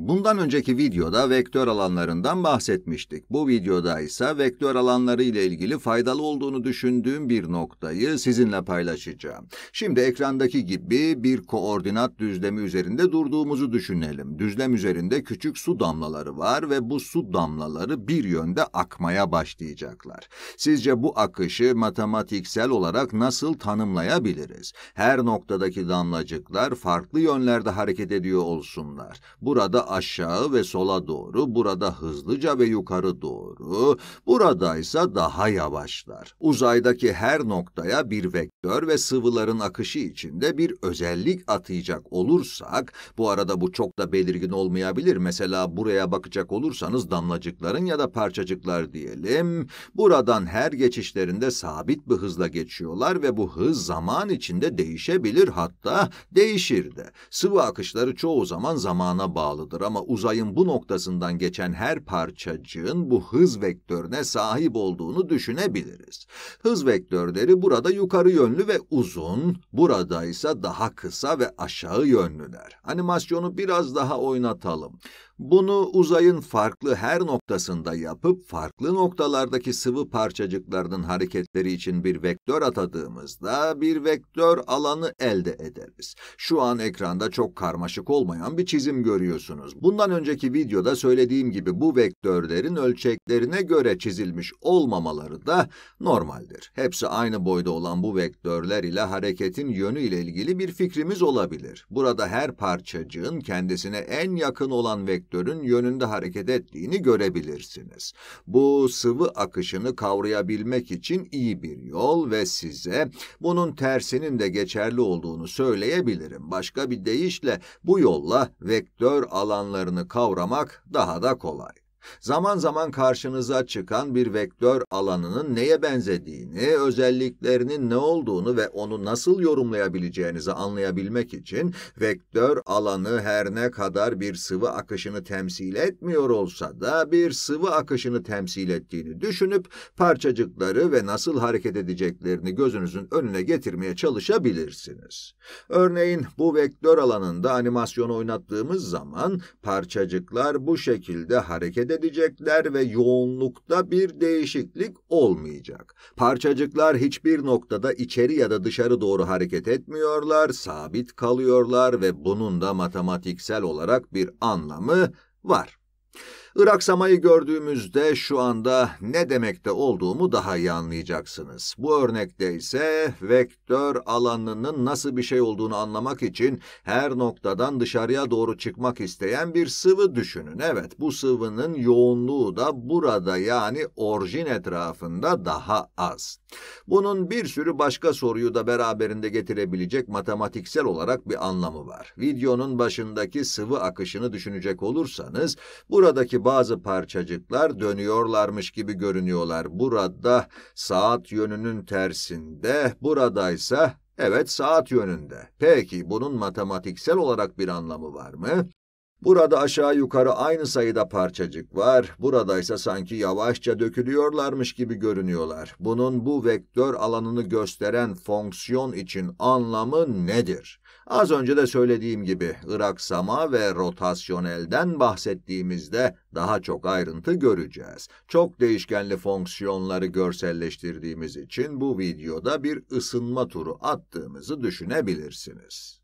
Bundan önceki videoda vektör alanlarından bahsetmiştik. Bu videoda ise vektör alanları ile ilgili faydalı olduğunu düşündüğüm bir noktayı sizinle paylaşacağım. Şimdi ekrandaki gibi bir koordinat düzlemi üzerinde durduğumuzu düşünelim. Düzlem üzerinde küçük su damlaları var ve bu su damlaları bir yönde akmaya başlayacaklar. Sizce bu akışı matematiksel olarak nasıl tanımlayabiliriz? Her noktadaki damlacıklar farklı yönlerde hareket ediyor olsunlar. Burada aşağı ve sola doğru, burada hızlıca ve yukarı doğru, buradaysa daha yavaşlar. Uzaydaki her noktaya bir vektör ve sıvıların akışı içinde bir özellik atayacak olursak, bu arada bu çok da belirgin olmayabilir. Mesela buraya bakacak olursanız damlacıkların ya da parçacıklar diyelim, buradan her geçişlerinde sabit bir hızla geçiyorlar ve bu hız zaman içinde değişebilir hatta değişir de. Sıvı akışları çoğu zaman zamana bağlıdır alır ama uzayın bu noktasından geçen her parçacığın bu hız vektörüne sahip olduğunu düşünebiliriz. Hız vektörleri burada yukarı yönlü ve uzun, burada ise daha kısa ve aşağı yönlüler. Animasyonu biraz daha oynatalım. Bunu uzayın farklı her noktasında yapıp farklı noktalardaki sıvı parçacıklarının hareketleri için bir vektör atadığımızda bir vektör alanı elde ederiz. Şu an ekranda çok karmaşık olmayan bir çizim görüyorsunuz görüyorsunuz. Bundan önceki videoda söylediğim gibi bu vektörlerin ölçeklerine göre çizilmiş olmamaları da normaldir. Hepsi aynı boyda olan bu vektörler ile hareketin yönü ile ilgili bir fikrimiz olabilir. Burada her parçacığın kendisine en yakın olan vektörün yönünde hareket ettiğini görebilirsiniz. Bu sıvı akışını kavrayabilmek için iyi bir yol ve size bunun tersinin de geçerli olduğunu söyleyebilirim. Başka bir deyişle bu yolla vektör alanı alanlarını kavramak daha da kolay. Zaman zaman karşınıza çıkan bir vektör alanının neye benzediğini, özelliklerinin ne olduğunu ve onu nasıl yorumlayabileceğinizi anlayabilmek için vektör alanı her ne kadar bir sıvı akışını temsil etmiyor olsa da bir sıvı akışını temsil ettiğini düşünüp parçacıkları ve nasıl hareket edeceklerini gözünüzün önüne getirmeye çalışabilirsiniz. Örneğin bu vektör alanında animasyon oynattığımız zaman parçacıklar bu şekilde hareket kaydedecekler ve yoğunlukta bir değişiklik olmayacak. Parçacıklar hiçbir noktada içeri ya da dışarı doğru hareket etmiyorlar, sabit kalıyorlar ve bunun da matematiksel olarak bir anlamı var. Iraksamayı gördüğümüzde şu anda ne demekte olduğumu daha iyi anlayacaksınız. Bu örnekte ise vektör alanının nasıl bir şey olduğunu anlamak için her noktadan dışarıya doğru çıkmak isteyen bir sıvı düşünün. Evet, bu sıvının yoğunluğu da burada yani orijin etrafında daha az. Bunun bir sürü başka soruyu da beraberinde getirebilecek matematiksel olarak bir anlamı var. Videonun başındaki sıvı akışını düşünecek olursanız, buradaki bazı parçacıklar dönüyorlarmış gibi görünüyorlar. Burada saat yönünün tersinde, buradaysa evet saat yönünde. Peki bunun matematiksel olarak bir anlamı var mı? Burada aşağı yukarı aynı sayıda parçacık var, burada ise sanki yavaşça dökülüyorlarmış gibi görünüyorlar. Bunun bu vektör alanını gösteren fonksiyon için anlamı nedir? Az önce de söylediğim gibi ıraksama ve rotasyonelden bahsettiğimizde daha çok ayrıntı göreceğiz. Çok değişkenli fonksiyonları görselleştirdiğimiz için bu videoda bir ısınma turu attığımızı düşünebilirsiniz.